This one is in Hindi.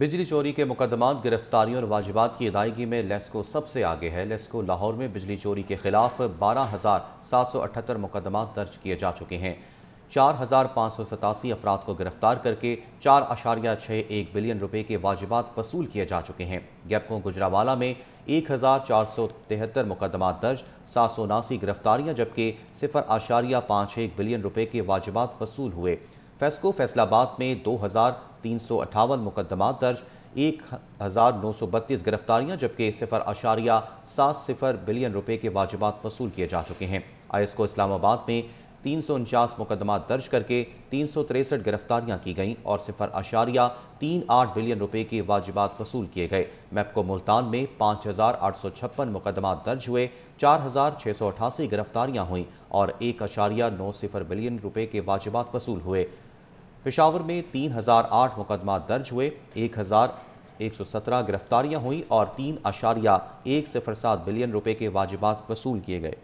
बिजली चोरी के मुकदमा गिरफ्तारियों और वाजिबात की अदायगी में लेस्को सबसे आगे है लेस्को लाहौर में बिजली चोरी के खिलाफ बारह हज़ार सात सौ अठहत्तर मुकदमात दर्ज किए जा चुके हैं चार हज़ार पाँच सौ सतासी अफराद को गिरफ्तार करके चार अशारिया छः एक बिलियन रुपये के वाजिबात वसूल किए जा चुके हैं गैपको गुजरावाला में एक हज़ार चार सौ तिहत्तर मुकदमा दर्ज सात सौ उनासी गिरफ्तारियाँ जबकि सिफर आशारिया पाँच एक बिलियन रुपये के वाजिबात वसूल हुए फेस्को फैसलाबाद में दो हज़ार तीन सौ अट्ठावन मुकदमा दर्ज एक हज़ार नौ सौ बत्तीस गिरफ्तारियाँ जबकि सिफर अशारिया सात सिफर बिलियन रुपए के वाजिबात वसूल किए जा चुके हैं आयसको इस्लामाबाद में तीन सौ उनचास मुकदमा दर्ज करके तीन सौ तिरसठ गिरफ्तारियाँ की गईं और सिफर आशारिया तीन आठ बिलियन रुपए के वाजिबात वसूल किए गए मैपको मुल्तान में पाँच हज़ार आठ सौ छप्पन मुकदमा दर्ज हुए चार हज़ार छः सौ अठासी गिरफ्तारियाँ हुईं और एक आशारिया नौ सिफर बिलियन रुपये के वाजिबात वसूल हुए पिशावर में 3008 मुकदमा दर्ज हुए एक सत्रह गिरफ्तारियां हुई और तीन आशारिया एक सिफर सात बिलियन रुपए के वाजिबात वसूल किए गए